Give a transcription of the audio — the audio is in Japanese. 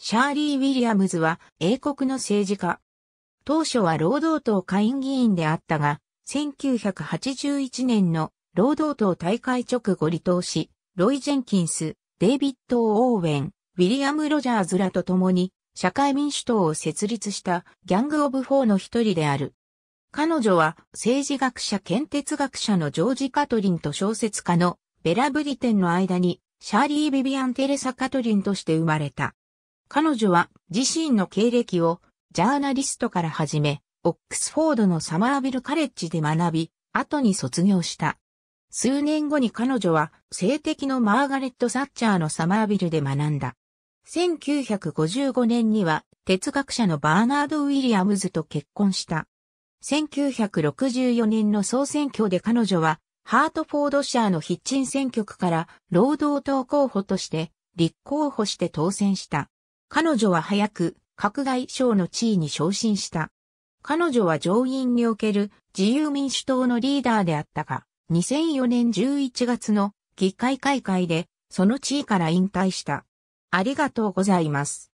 シャーリー・ウィリアムズは英国の政治家。当初は労働党下院議員であったが、1981年の労働党大会直後離党し、ロイ・ジェンキンス、デイビッド・オーウェン、ウィリアム・ロジャーズらと共に社会民主党を設立したギャング・オブ・フォーの一人である。彼女は政治学者兼哲学者のジョージ・カトリンと小説家のベラ・ブリテンの間にシャーリー・ビビアン・テレサ・カトリンとして生まれた。彼女は自身の経歴をジャーナリストから始め、オックスフォードのサマービルカレッジで学び、後に卒業した。数年後に彼女は性的のマーガレット・サッチャーのサマービルで学んだ。1955年には哲学者のバーナード・ウィリアムズと結婚した。1964年の総選挙で彼女はハートフォードシャーのヒッチン選挙区から労働党候補として立候補して当選した。彼女は早く、閣外省の地位に昇進した。彼女は上院における自由民主党のリーダーであったが、2004年11月の議会開会で、その地位から引退した。ありがとうございます。